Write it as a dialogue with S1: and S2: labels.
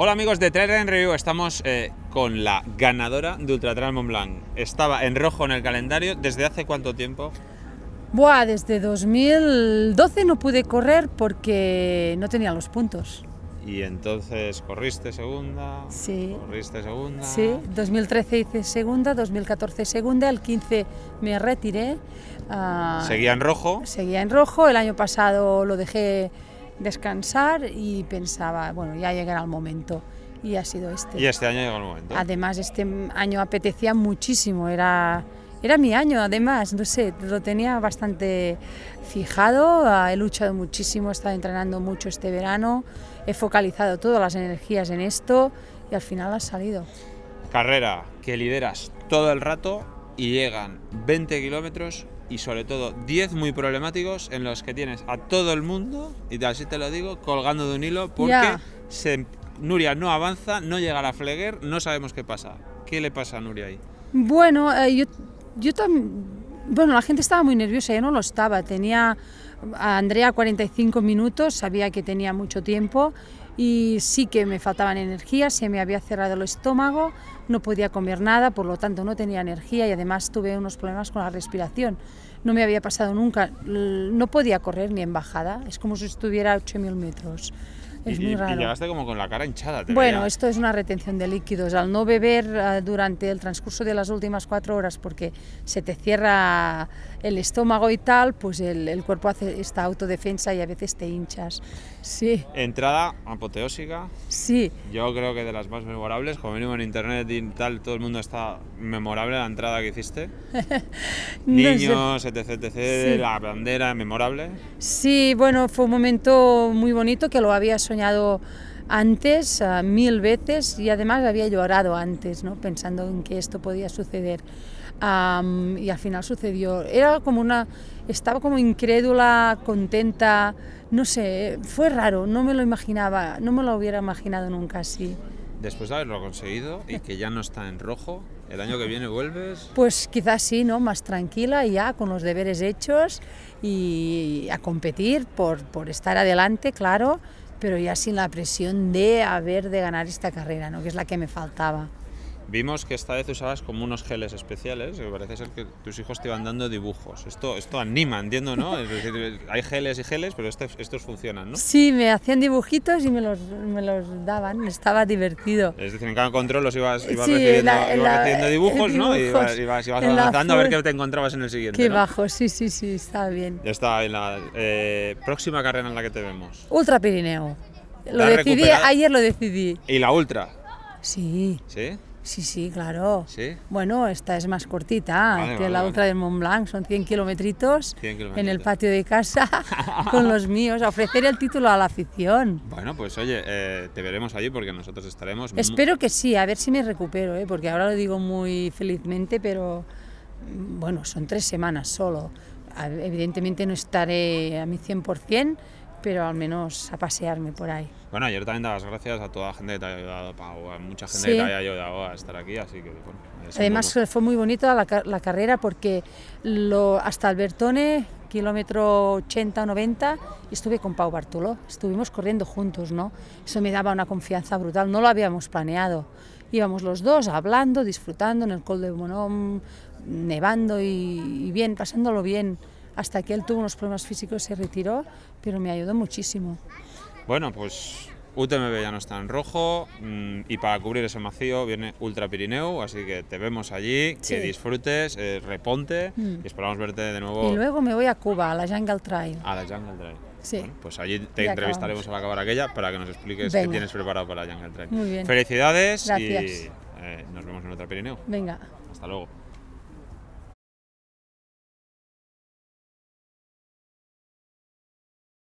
S1: Hola amigos de Trail en Review, estamos eh, con la ganadora de Ultra Trail Mont Blanc. Estaba en rojo en el calendario, ¿desde hace cuánto tiempo?
S2: Buah, desde 2012 no pude correr porque no tenía los puntos.
S1: Y entonces corriste segunda, sí. corriste segunda. Sí,
S2: 2013 hice segunda, 2014 segunda, el 15 me retiré. Ah, seguía en rojo. Seguía en rojo, el año pasado lo dejé descansar y pensaba, bueno, ya llegará el momento. Y ha sido este. Y este
S1: año llegó el momento. Además,
S2: este año apetecía muchísimo, era, era mi año, además, no sé, lo tenía bastante fijado, ah, he luchado muchísimo, he estado entrenando mucho este verano, he focalizado todas las energías en esto y al final ha salido.
S1: Carrera que lideras todo el rato, y llegan 20 kilómetros y sobre todo 10 muy problemáticos en los que tienes a todo el mundo, y así te lo digo, colgando de un hilo porque se, Nuria no avanza, no llega a la no sabemos qué pasa. ¿Qué le pasa a Nuria ahí?
S2: Bueno, eh, yo, yo también... Bueno, la gente estaba muy nerviosa, yo no lo estaba. Tenía a Andrea 45 minutos, sabía que tenía mucho tiempo y sí que me faltaban energías, se me había cerrado el estómago, no podía comer nada, por lo tanto no tenía energía y además tuve unos problemas con la respiración. No me había pasado nunca, no podía correr ni en bajada, es como si estuviera a 8.000 metros llegaste
S1: como con la cara hinchada. bueno, esto
S2: es una retención de líquidos. Al no beber eh, durante el transcurso de las últimas cuatro horas porque se te cierra el estómago y tal, pues el, cuerpo hace esta autodefensa y a veces te hinchas. Sí.
S1: Entrada apoteósica. Sí. Yo creo que de las más memorables, como mínimo en internet y tal, todo el mundo está memorable la entrada que hiciste.
S2: Niños,
S1: etc, la bandera, memorable.
S2: Sí, bueno, fue un momento muy bonito que lo había soñado antes eh, mil veces y además había llorado antes, ¿no? pensando en que esto podía suceder. y al final sucedió. Era como una, estaba como incrédula, contenta, no sé, fue raro, no me lo imaginaba, no me lo hubiera imaginado nunca así.
S1: Después de haberlo conseguido y que ya no está en rojo, ¿el año que viene vuelves?
S2: Pues quizás sí, ¿no? Más tranquila ya, con los deberes hechos y a competir por, por estar adelante, claro, pero ya sin la presión de haber de ganar esta carrera, ¿no? que es la que me faltaba.
S1: Vimos que esta vez usabas como unos geles especiales, que parece ser que tus hijos te iban dando dibujos. Esto, esto anima, entiendo, ¿no? hay geles y geles, pero estos, estos funcionan,
S2: ¿no? Sí, me hacían dibujitos y me los, daban, estaba divertido.
S1: Es decir, en cada control los ibas, ibas recibiendo, dibujos, ¿no? Y ibas, ibas, avanzando a ver qué te encontrabas en el siguiente. Qué
S2: bajo, sí, sí, sí, estaba bien.
S1: está en La eh, próxima carrera en la que te vemos.
S2: Ultra Pirineo.
S1: Lo decidí, ayer lo decidí. ¿Y la Ultra? Sí. ¿Sí?
S2: Sí, sí, claro. Bueno, esta es más cortita que la vale. otra del Mont Blanc, son 100 kilometritos en el patio de casa con los míos, ofrecer el título a la afición.
S1: Bueno, pues oye, eh, te veremos allí porque nosotros estaremos... Espero
S2: que sí, a ver si me recupero, eh, porque ahora lo digo muy felizmente, pero mm, bueno, son tres semanas solo. Evidentemente no estaré a mi 100%, pero al menos a pasearme por ahí.
S1: Bueno, ayer también dabas gracias a toda la gente que te ha ayudado, a mucha gente que te haya ayudado a estar aquí, así que Además
S2: fue muy bonita la, carrera porque lo, hasta Albertone, kilómetro 80 o 90, estuve con Pau Bartolo, estuvimos corriendo juntos, ¿no? Eso me daba una confianza brutal, no lo habíamos planeado. Íbamos los dos hablando, disfrutando en el Col de monón nevando y, y bien, pasándolo bien hasta que él tuvo unos problemas físicos y se retiró, pero me ayudó muchísimo.
S1: Bueno, pues UTMB ya no está en rojo mm, y para cubrir ese vacío viene Ultra Pirineo, así que te vemos allí, que disfrutes, eh, reponte mm. y esperamos verte de nuevo. Y luego
S2: me voy a Cuba, a la Jungle Trail. A la Jungle Trail. Sí.
S1: pues allí te entrevistaremos a al acabar aquella para que nos expliques qué tienes preparado para la Jungle Trail. Muy bien. Felicidades y eh, nos vemos en Ultra Pirineo. Venga. Hasta luego.